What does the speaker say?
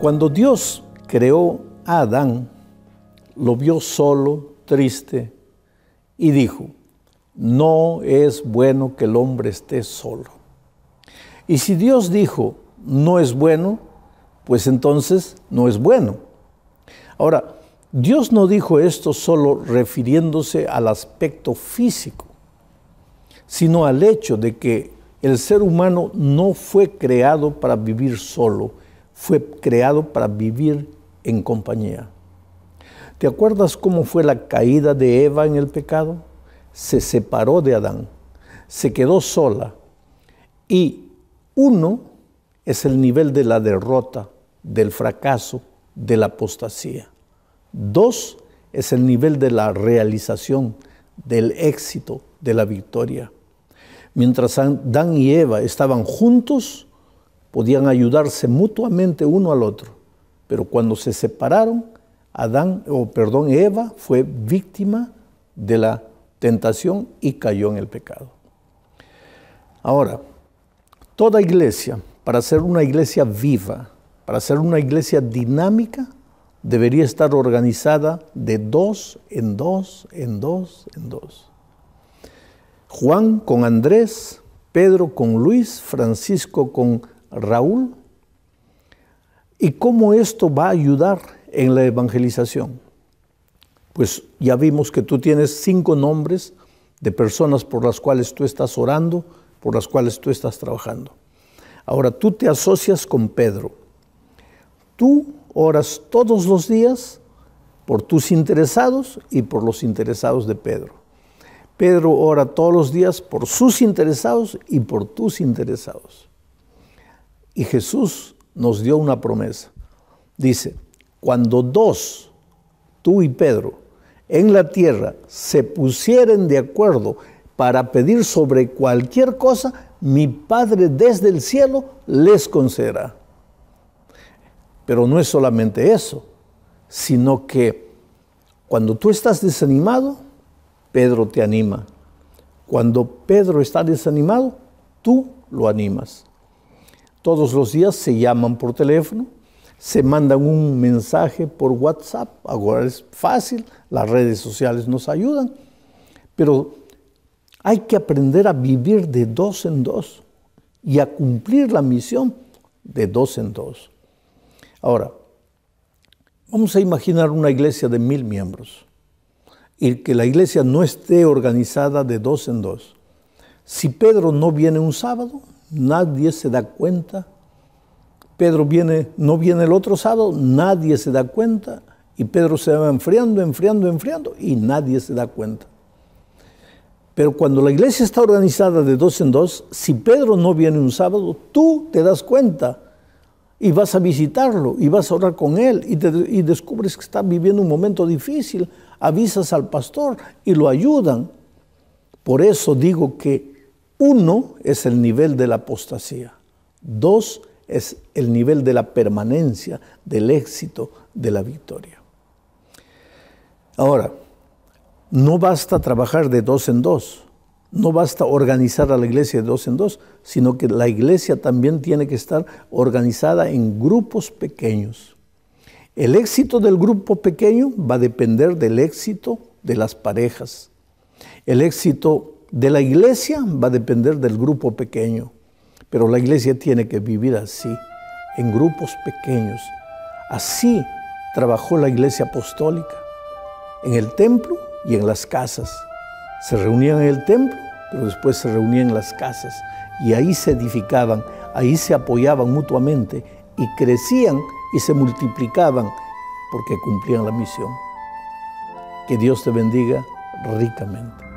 Cuando Dios creó a Adán, lo vio solo, triste, y dijo, no es bueno que el hombre esté solo. Y si Dios dijo, no es bueno, pues entonces no es bueno. Ahora, Dios no dijo esto solo refiriéndose al aspecto físico, sino al hecho de que el ser humano no fue creado para vivir solo, fue creado para vivir en compañía. ¿Te acuerdas cómo fue la caída de Eva en el pecado? Se separó de Adán, se quedó sola. Y uno es el nivel de la derrota, del fracaso, de la apostasía. Dos es el nivel de la realización, del éxito, de la victoria. Mientras Adán y Eva estaban juntos, podían ayudarse mutuamente uno al otro, pero cuando se separaron, Adán, o perdón, Eva fue víctima de la tentación y cayó en el pecado. Ahora, toda iglesia, para ser una iglesia viva, para ser una iglesia dinámica, debería estar organizada de dos en dos, en dos, en dos. Juan con Andrés, Pedro con Luis, Francisco con Raúl y cómo esto va a ayudar en la evangelización. Pues ya vimos que tú tienes cinco nombres de personas por las cuales tú estás orando, por las cuales tú estás trabajando. Ahora tú te asocias con Pedro. Tú oras todos los días por tus interesados y por los interesados de Pedro. Pedro ora todos los días por sus interesados y por tus interesados. Y Jesús nos dio una promesa. Dice, cuando dos, tú y Pedro, en la tierra se pusieren de acuerdo para pedir sobre cualquier cosa, mi Padre desde el cielo les concederá. Pero no es solamente eso, sino que cuando tú estás desanimado, Pedro te anima. Cuando Pedro está desanimado, tú lo animas. Todos los días se llaman por teléfono, se mandan un mensaje por WhatsApp, ahora es fácil, las redes sociales nos ayudan, pero hay que aprender a vivir de dos en dos y a cumplir la misión de dos en dos. Ahora, vamos a imaginar una iglesia de mil miembros y que la iglesia no esté organizada de dos en dos. Si Pedro no viene un sábado, nadie se da cuenta. Pedro viene, no viene el otro sábado, nadie se da cuenta. Y Pedro se va enfriando, enfriando, enfriando y nadie se da cuenta. Pero cuando la iglesia está organizada de dos en dos, si Pedro no viene un sábado, tú te das cuenta y vas a visitarlo y vas a orar con él y, y descubres que está viviendo un momento difícil, avisas al pastor y lo ayudan. Por eso digo que uno es el nivel de la apostasía. Dos es el nivel de la permanencia, del éxito, de la victoria. Ahora, no basta trabajar de dos en dos, no basta organizar a la iglesia de dos en dos, sino que la iglesia también tiene que estar organizada en grupos pequeños. El éxito del grupo pequeño va a depender del éxito de las parejas. El éxito de la iglesia va a depender del grupo pequeño, pero la iglesia tiene que vivir así, en grupos pequeños. Así trabajó la iglesia apostólica, en el templo y en las casas. Se reunían en el templo, pero después se reunían en las casas y ahí se edificaban, ahí se apoyaban mutuamente y crecían y se multiplicaban porque cumplían la misión. Que Dios te bendiga ricamente.